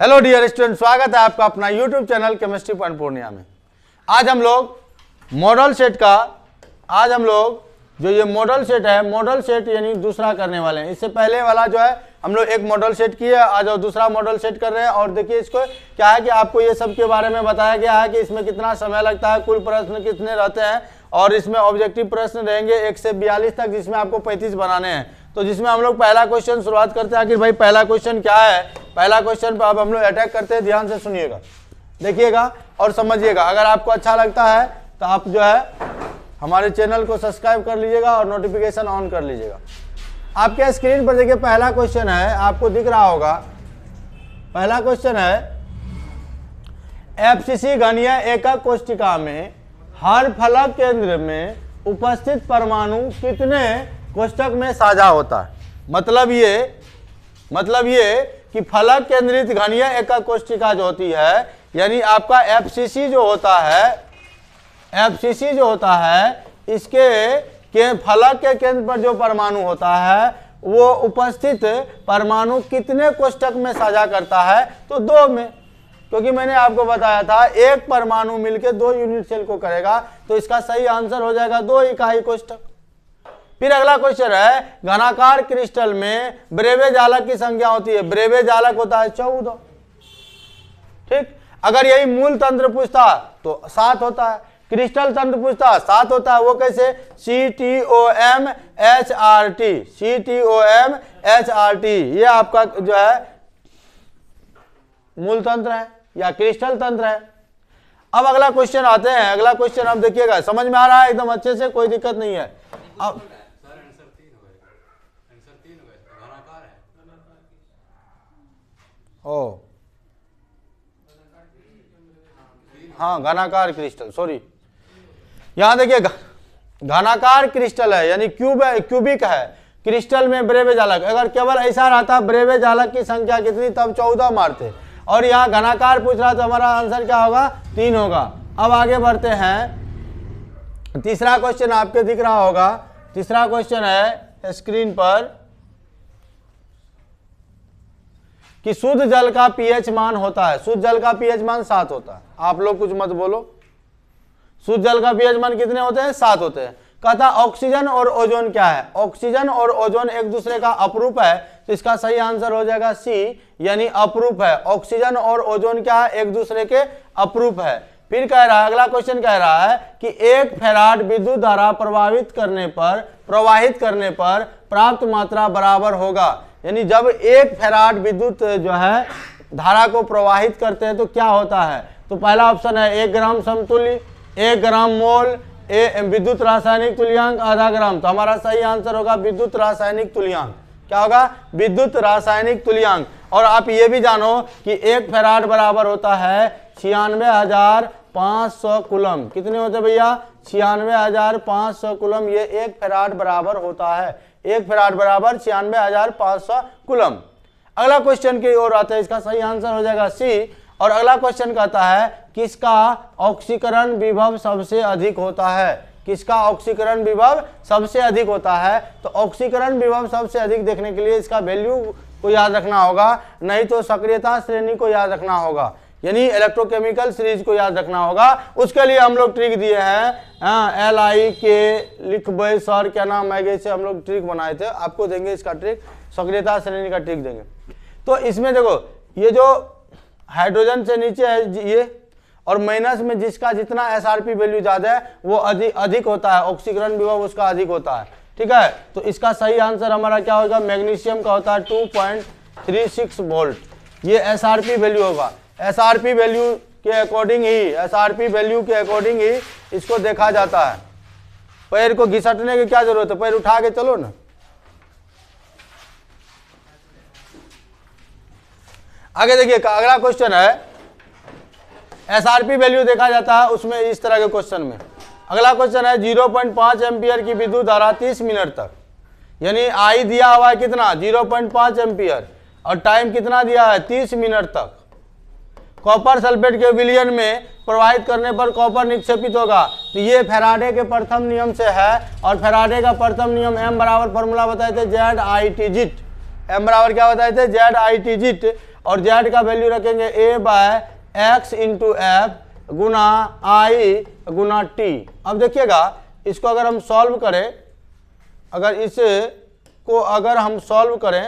hello dear student स्वागत है आपका अपना YouTube channel chemistry point Purnia में आज हम लोग मॉडल सेट का आज हम लोग जो ये मॉडल सेट है मॉडल सेट यानी दूसरा करने वाले हैं इससे पहले वाला जो है हम लोग एक मॉडल सेट किए आज और दूसरा मॉडल सेट कर रहे हैं और देखिए इसको क्या है कि आपको ये सब के बारे में बताया गया है कि इसमें कितना समय लगता है कुल प्रश्न कितने रहते हैं और इसमें ऑब्जेक्टिव प्रश्न रहेंगे एक से बयालीस तक जिसमें आपको पैंतीस बनाने हैं तो जिसमें हम लोग पहला क्वेश्चन शुरुआत करते हैं आखिर भाई पहला क्वेश्चन क्या है पहला क्वेश्चन पर अब हम लोग अटैक करते हैं ध्यान से सुनिएगा देखिएगा और समझिएगा अगर आपको अच्छा लगता है तो आप जो है हमारे चैनल को सब्सक्राइब कर लीजिएगा और नोटिफिकेशन ऑन कर लीजिएगा आपके स्क्रीन पर देखिए पहला क्वेश्चन है आपको दिख रहा होगा पहला क्वेश्चन है एफसीसी घनिया एकक कोष्टिका में हर फलक केंद्र में उपस्थित परमाणु कितने कोष्टक में साझा होता है मतलब ये मतलब ये कि फलक केंद्रित घनीय एका कोष्टिका जो होती है यानी आपका एफसीसी जो होता है एफसीसी जो होता है इसके के फलक के केंद्र पर जो परमाणु होता है वो उपस्थित परमाणु कितने कोष्टक में साझा करता है तो दो में क्योंकि मैंने आपको बताया था एक परमाणु मिलके दो यूनिट सेल को करेगा तो इसका सही आंसर हो जाएगा दो इकाई कोष्टक फिर अगला क्वेश्चन है घनाकार क्रिस्टल में ब्रेवे जालक की संख्या होती है ब्रेवे जालक होता है चौदह ठीक अगर यही मूल तंत्र पूछता तो सात होता है क्रिस्टल तंत्र पूछता सात होता है वो कैसे C T O M H R T C T O M H R T ये आपका जो है मूल तंत्र है या क्रिस्टल तंत्र है अब अगला क्वेश्चन आते हैं अगला क्वेश्चन आप देखिएगा समझ में आ रहा है एकदम अच्छे से कोई दिक्कत नहीं है अब हाँ घनाकार क्रिस्टल सॉरी यहां देखिए घनाकार क्रिस्टल है यानी क्यूब क्यूबिक है क्रिस्टल में ब्रेवेज अलग अगर केवल ऐसा रहता ब्रेवे अलग की संख्या कितनी तब चौदह मारते और यहाँ घनाकार पूछ रहा तो हमारा आंसर क्या होगा तीन होगा अब आगे बढ़ते हैं तीसरा क्वेश्चन आपके दिख रहा होगा तीसरा क्वेश्चन है स्क्रीन पर कि शुद्ध जल का पीएच मान होता है शुद्ध जल का पीएच मान सात होता है आप लोग कुछ मत बोलो शुद्ध जल का पीएच मान कितने होते हैं सात होते हैं कहता ऑक्सीजन और ओजोन क्या है ऑक्सीजन और ओजोन एक दूसरे का अपरूप है तो इसका सही आंसर हो जाएगा सी यानी अपरूप है ऑक्सीजन और ओजोन क्या है एक दूसरे के अपरूप है फिर कह रहा है अगला क्वेश्चन कह रहा है कि एक फेराट विद्युत धारा प्रभावित करने पर प्रवाहित करने पर प्राप्त मात्रा बराबर होगा यानी जब एक फेराट विद्युत जो है धारा को प्रवाहित करते हैं तो क्या होता है तो पहला ऑप्शन है एक ग्राम समतुल्य एक ग्राम मोल ए विद्युत रासायनिक तुल्यांक आधा ग्राम तो हमारा सही आंसर होगा विद्युत रासायनिक तुल्यांक क्या होगा विद्युत रासायनिक तुल्यांक और आप ये भी जानो कि एक फेराट बराबर होता है छियानवे हजार पाँच सौ कुलम कितने होते भैया छियानवे हजार पांच सौ कुलम ये एक फेराट बराबर होता है एक फराट बराबर छियानवे हजार पाँच सौ कुलम अगला क्वेश्चन की ओर आता है इसका सही आंसर हो जाएगा सी और अगला क्वेश्चन कहता है किसका ऑक्सीकरण विभव सबसे अधिक होता है किसका ऑक्सीकरण विभव सबसे अधिक होता है तो ऑक्सीकरण विभव सबसे अधिक देखने के लिए इसका वैल्यू को याद रखना होगा नहीं तो सक्रियता श्रेणी को याद रखना होगा यानी इलेक्ट्रोकेमिकल सीरीज को याद रखना होगा उसके लिए हम लोग ट्रिक दिए हैं एल हाँ, आई के लिखबे सर क्या नाम है गए हम लोग ट्रिक बनाए थे आपको देंगे इसका ट्रिक सक्रियता श्रेणी का ट्रिक देंगे तो इसमें देखो ये जो हाइड्रोजन से नीचे है ये और माइनस में जिसका जितना एस आर पी वैल्यू ज़्यादा है वो अधिक अधिक होता है ऑक्सीकरण विभव उसका अधिक होता है ठीक है तो इसका सही आंसर हमारा क्या होगा मैग्नीशियम का होता है two point three six volt ये एस आर पी वैल्यू होगा पी वैल्यू के अकॉर्डिंग ही पी वैल्यू के अकॉर्डिंग ही इसको देखा जाता है पैर को घिसटने की क्या जरूरत है पैर उठा के चलो ना आगे देखिए अगला क्वेश्चन है पी वैल्यू देखा जाता है उसमें इस तरह के क्वेश्चन में अगला क्वेश्चन है 0.5 पॉइंट एम्पियर की विद्युत धारा 30 मिनट तक यानी आई दिया हुआ है कितना 0.5 एम्पियर और टाइम कितना दिया है 30 मिनट तक कॉपर सल्फेट के विलियन में प्रवाहित करने पर कॉपर निक्षेपित होगा तो ये फेराडे के प्रथम नियम से है और फेराडे का प्रथम नियम एम बराबर फॉर्मूला बताए थे जेड आई टी जिट एम बराबर क्या बताए थे जेड आई टी जिट और जेड का वैल्यू रखेंगे A by X into F गुना आई गुना टी अब देखिएगा इसको अगर हम सॉल्व करें अगर इसे को अगर हम सॉल्व करें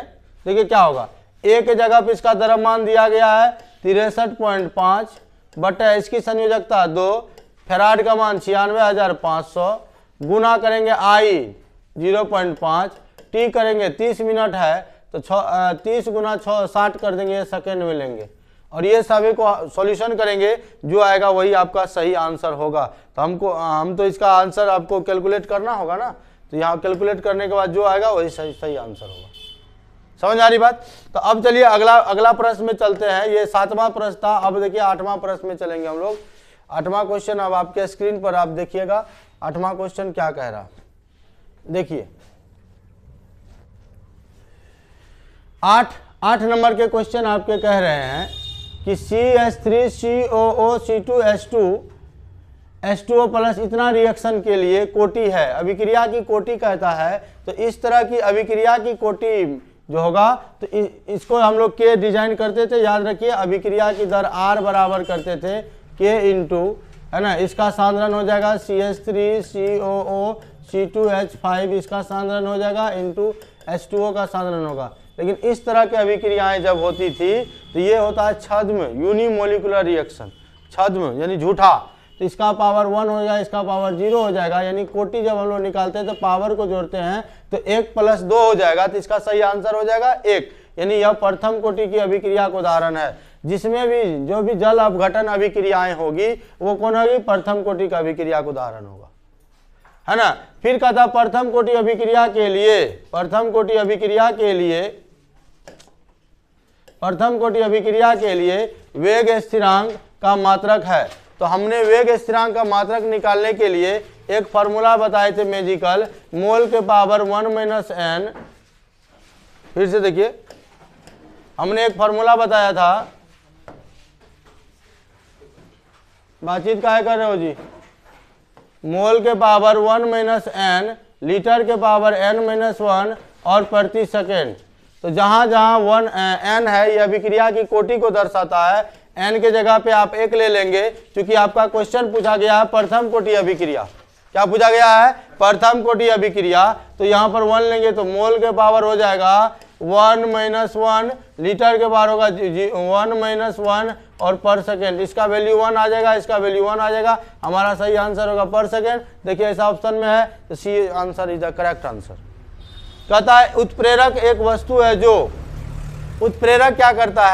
देखिए क्या होगा ए के जगह पर इसका द्रव्यमान दिया गया है तिरसठ पॉइंट पाँच बटे इसकी संयोजकता दो फेराड का मान छियानवे हज़ार पाँच सौ गुना करेंगे आई जीरो पॉइंट पाँच टी करेंगे तीस मिनट है तो छ तीस गुना छः साठ कर देंगे सेकेंड में लेंगे और ये सभी को सॉल्यूशन करेंगे जो आएगा वही आपका सही आंसर होगा तो हमको हम तो इसका आंसर आपको कैलकुलेट करना होगा ना तो यहाँ कैलकुलेट करने के बाद जो आएगा वही सही सही आंसर होगा समझ आ रही बात तो अब चलिए अगला अगला प्रश्न में चलते हैं ये सातवां प्रश्न था अब देखिए आठवां प्रश्न में चलेंगे हम लोग आठवां क्वेश्चन अब आपके स्क्रीन पर आप देखिएगा आठवां क्वेश्चन क्या कह रहा देखिए आठ आठ नंबर के क्वेश्चन आपके कह रहे हैं कि C S three C O O C two S two S two O plus इतना रिएक्शन के लिए कोटी है अभिक्रिया की कोटी कहता है तो इस तरह की अभिक्रिया की कोटी जो होगा तो इ, इसको हम लोग के डिजाइन करते थे याद रखिए अभिक्रिया की दर आर बराबर करते थे के इंटू है ना इसका साधारण हो जाएगा C H three C O O C two H five इसका साधारण हो जाएगा इंटू एच टू ओ का साधारण होगा लेकिन इस तरह की अभिक्रियाएँ जब होती थी तो ये होता है छद्म यूनिमोलिकुलर रिएक्शन छद्म यानी झूठा तो इसका पावर वन हो जाएगा इसका पावर जीरो हो जाएगा यानी कोटि जब हम लोग निकालते हैं तो पावर को जोड़ते हैं तो एक प्लस दो हो जाएगा तो इसका सही आंसर हो जाएगा एक यानी यह प्रथम कोटि की अभिक्रिया का उदाहरण है जिसमें भी जो भी जल अपघटन अभिक्रियाएं होगी वो कौन होगी प्रथम कोटि का अभिक्रिया का उदाहरण होगा है ना फिर कहा था प्रथम कोटि अभिक्रिया के लिए प्रथम कोटि अभिक्रिया के लिए प्रथम कोटि अभिक्रिया के लिए वेग स्थिरांक का मात्रक है तो हमने वेग स्थिरांक का मात्रक निकालने के लिए एक फॉर्मूला बताए थे मेजिकल मोल के पावर वन माइनस एन फिर से देखिए हमने एक फॉर्मूला बताया था बातचीत का है कर रहे हो जी मोल के power one minus N litre के पावर एन माइनस वन और प्रति सेकेंड तो जहां जहां वन एन eh, है यह अभिक्रिया की कोटि को दर्शाता है एन के जगह पे आप एक ले लेंगे क्योंकि आपका क्वेश्चन पूछा गया है प्रथम कोटि अभिक्रिया क्या पूछा गया है प्रथम कोटि अभिक्रिया तो यहाँ पर वन लेंगे तो मोल के पावर हो जाएगा वन माइनस वन लीटर के पावर होगा वन माइनस वन और पर सेकेंड इसका वैल्यू वन आ जाएगा इसका वैल्यू वन आ जाएगा हमारा सही आंसर होगा पर सेकेंड देखिए ऐसा ऑप्शन में है तो C answer is the correct answer कहता है उत्प्रेरक एक वस्तु है जो उत्प्रेरक क्या करता है